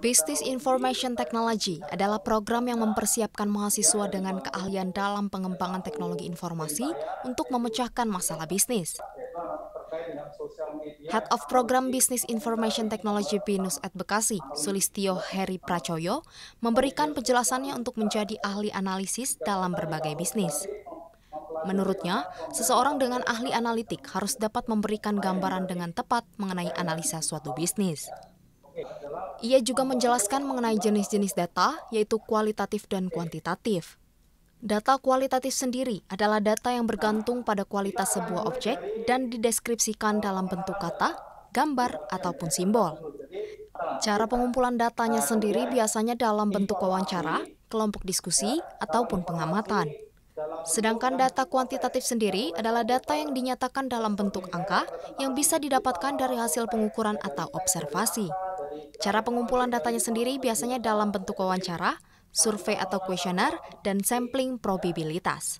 Business Information Technology adalah program yang mempersiapkan mahasiswa dengan keahlian dalam pengembangan teknologi informasi untuk memecahkan masalah bisnis. Head of Program Business Information Technology BINUS at Bekasi, Sulistio Heri Pracoyo, memberikan penjelasannya untuk menjadi ahli analisis dalam berbagai bisnis. Menurutnya, seseorang dengan ahli analitik harus dapat memberikan gambaran dengan tepat mengenai analisa suatu bisnis. Ia juga menjelaskan mengenai jenis-jenis data, yaitu kualitatif dan kuantitatif. Data kualitatif sendiri adalah data yang bergantung pada kualitas sebuah objek dan dideskripsikan dalam bentuk kata, gambar, ataupun simbol. Cara pengumpulan datanya sendiri biasanya dalam bentuk wawancara, kelompok diskusi, ataupun pengamatan. Sedangkan data kuantitatif sendiri adalah data yang dinyatakan dalam bentuk angka yang bisa didapatkan dari hasil pengukuran atau observasi. Cara pengumpulan datanya sendiri biasanya dalam bentuk wawancara, survei atau kuesioner, dan sampling probabilitas.